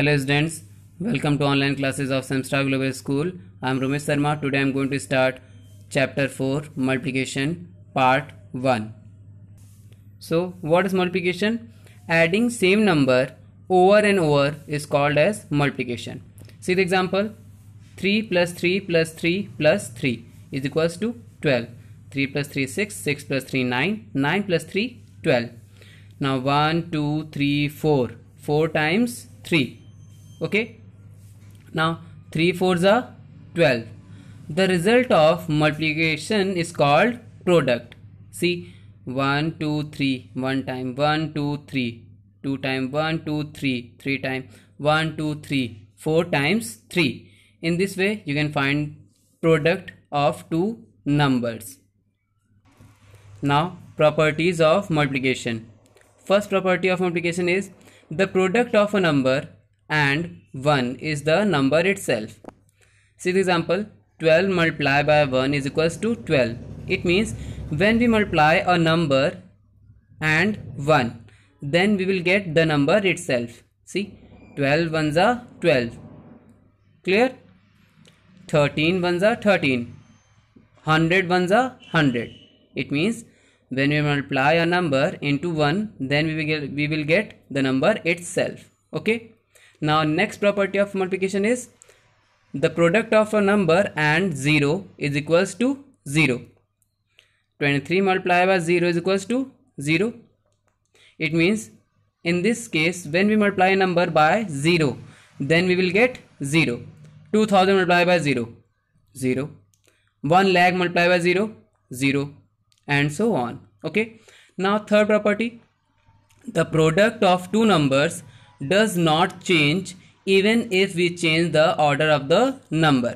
Hello students, welcome to online classes of Samstar Global School. I am Ramesh Sharma. Today I am going to start chapter 4 multiplication part 1. So what is multiplication? Adding same number over and over is called as multiplication. See the example 3 plus 3 plus 3 plus 3 is equals to 12. 3 plus 3 6, 6 plus 3 9, 9 plus 3 12. Now 1, 2, 3, 4. 4 times 3 okay now 3 fours are 12 the result of multiplication is called product see 1 2 3 1 time 1 2 3 2 time 1 2 3 3 time 1 2 3 4 times 3 in this way you can find product of two numbers now properties of multiplication first property of multiplication is the product of a number and 1 is the number itself. See the example 12 multiplied by 1 is equals to 12. It means when we multiply a number and 1 then we will get the number itself. See 12 ones are 12. Clear? 13 ones are 13. 100 ones are 100. It means when we multiply a number into 1 then we will get, we will get the number itself. Okay. Now next property of multiplication is the product of a number and 0 is equals to 0. 23 multiplied by 0 is equals to 0. It means in this case when we multiply a number by 0 then we will get 0. 2000 multiplied by 0 0. 1 lakh multiplied by 0 0 and so on. Okay. Now third property the product of two numbers does not change even if we change the order of the number.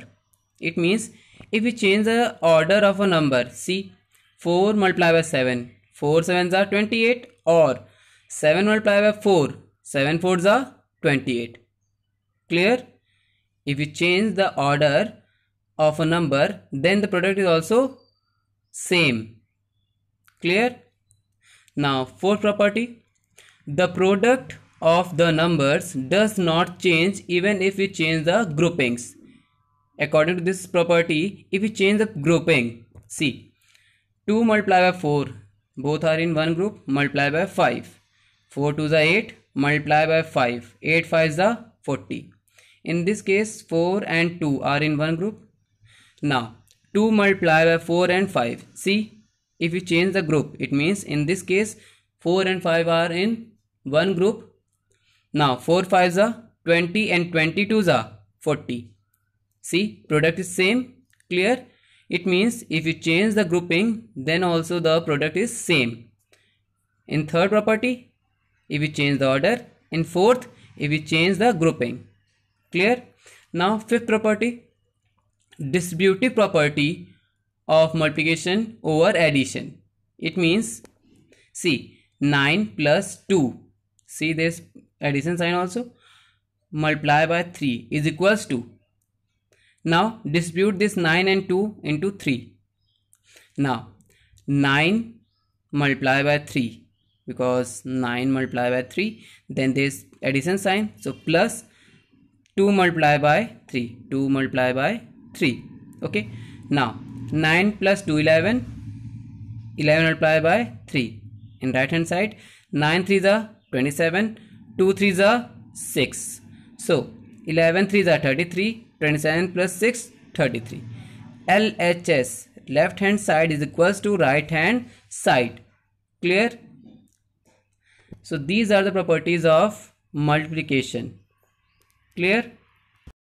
It means if we change the order of a number, see 4 multiplied by 7, 4 sevens are 28 or 7 multiplied by 4, 7 fours are 28. Clear? If we change the order of a number, then the product is also same. Clear? Now, fourth property, the product of the numbers does not change even if we change the groupings. According to this property, if we change the grouping, see 2 multiplied by 4, both are in one group, multiply by 5. 4 to the 8, multiply by 5. 8 5 is the 40. In this case, 4 and 2 are in one group. Now, 2 multiplied by 4 and 5. See, if you change the group, it means in this case, 4 and 5 are in one group now 4 5s are 20 and 22s are 40. See product is same clear it means if you change the grouping then also the product is same. In third property if you change the order. In fourth if you change the grouping clear. Now fifth property distributive property of multiplication over addition. It means see 9 plus 2 see this addition sign also multiply by 3 is equals to now distribute this 9 and 2 into 3 now 9 multiply by 3 because 9 multiply by 3 then this addition sign so plus 2 multiply by 3 2 multiply by 3 okay now 9 plus 2 11 11 multiply by 3 in right hand side 9 3 the 27 2 3s are 6. So 11 3s are 33, 27 plus 6 33. LHS left hand side is equals to right hand side. Clear? So these are the properties of multiplication. Clear?